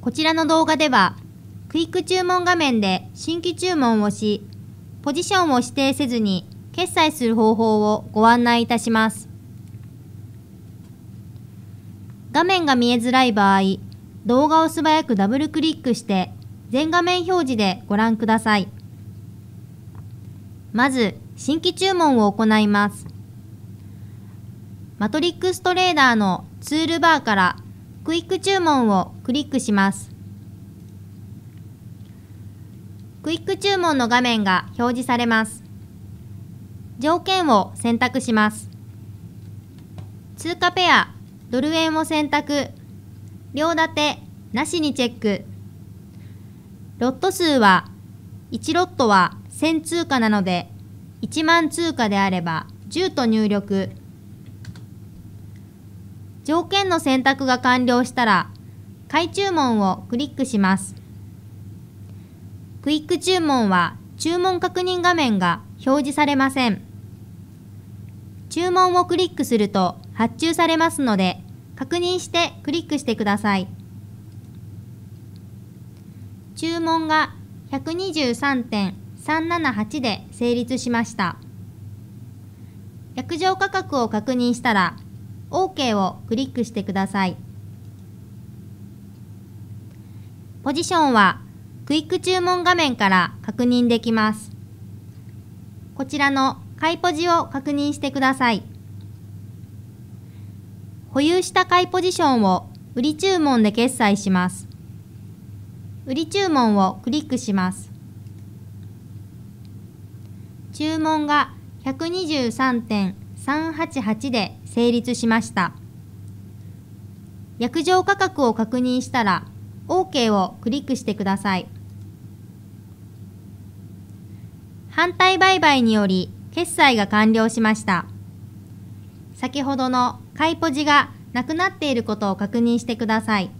こちらの動画では、クイック注文画面で新規注文をし、ポジションを指定せずに決済する方法をご案内いたします。画面が見えづらい場合、動画を素早くダブルクリックして全画面表示でご覧ください。まず、新規注文を行います。マトリックストレーダーのツールバーからクイック注文をクリックします。クイック注文の画面が表示されます。条件を選択します。通貨ペア、ドル円を選択。両立て、なしにチェック。ロット数は、1ロットは1000通貨なので、1万通貨であれば10と入力。条件の選択が完了したら、買い注文をクリックします。クイック注文は注文確認画面が表示されません。注文をクリックすると発注されますので、確認してクリックしてください。注文が123.378で成立しました。薬場価格を確認したら、OK をクリックしてください。ポジションはクイック注文画面から確認できます。こちらの買いポジを確認してください。保有した買いポジションを売り注文で決済します。売り注文をクリックします。注文が123.5 388で成立しました。約定価格を確認したら OK をクリックしてください。反対売買により決済が完了しました。先ほどの買いポジがなくなっていることを確認してください。